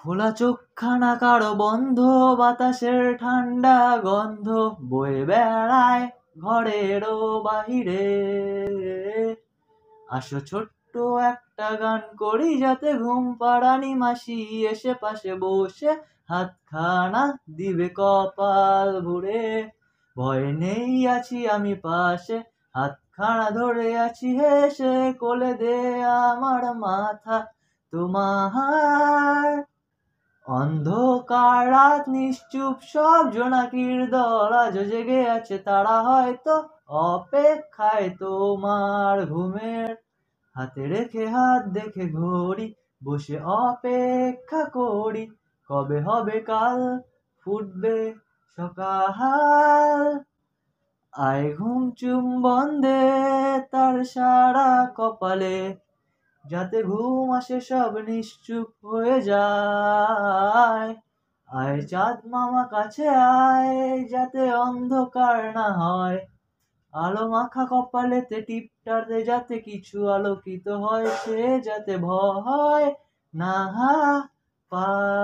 খোলা চোখখানা কারো বন্ধ বাতাসের ঠান্ডা গন্ধ বয়ে বেড়ায় ঘরেরও বাহিরে আসো ছোট্ট একটা গান করি যাতে ঘুম পাড়ানি মাসি এসে পাশে বসে হাতখানা দিবে কপাল ভুড়ে ভয় নেই আছি আমি পাশে হাতখানা ধরে আছি হেসে কোলে দে আমার মাথা তোমার অন্ধকার রাত নিশ্চুপ সব জোনাকির দল আজ জেগে আছে তারা হয়তো অপেক্ষায় তোমার ঘুমের হাতে রেখে হাত দেখে ঘড়ি বসে অপেক্ষা করি কবে হবে কাল ফুটবে সকাল আয় ঘুম চুম বন্ধে তার সারা কপালে যাতে ঘুম আসে সব নিশ্চুপ হয়ে যায় আয় চাঁদ মামা কাছে আয় যাতে অন্ধকার না হয় আলো মাখা কপালেতে টিপটাতে যাতে কিছু আলোকিত হয় সে যাতে ভয় না পা